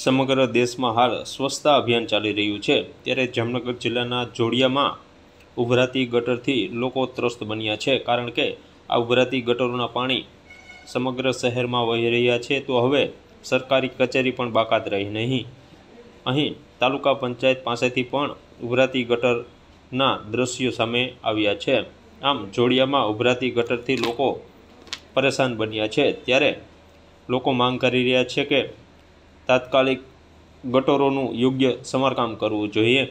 સમગ્ર દેશમાં હાલ સ્વચ્છતા અભિયાન ચાલી રહ્યું છે ત્યારે જામનગર જિલ્લાના જોડિયામાં ઉભરાતી ગટરથી લોકો ત્રસ્ત બન્યા છે કારણ કે આ ઉભરાતી ગટરોના પાણી સમગ્ર શહેરમાં વહી રહ્યા છે તો હવે સરકારી કચેરી પણ બાકાત રહી નહીં અહીં તાલુકા પંચાયત પાસેથી પણ ઉભરાતી ગટરના દ્રશ્યો સામે આવ્યા છે આમ જોડિયામાં ઉભરાતી ગટરથી લોકો પરેશાન બન્યા છે ત્યારે લોકો માંગ કરી રહ્યા છે કે તાત્કાલિક ગટોરોનું યોગ્ય સમારકામ કરવું જોઈએ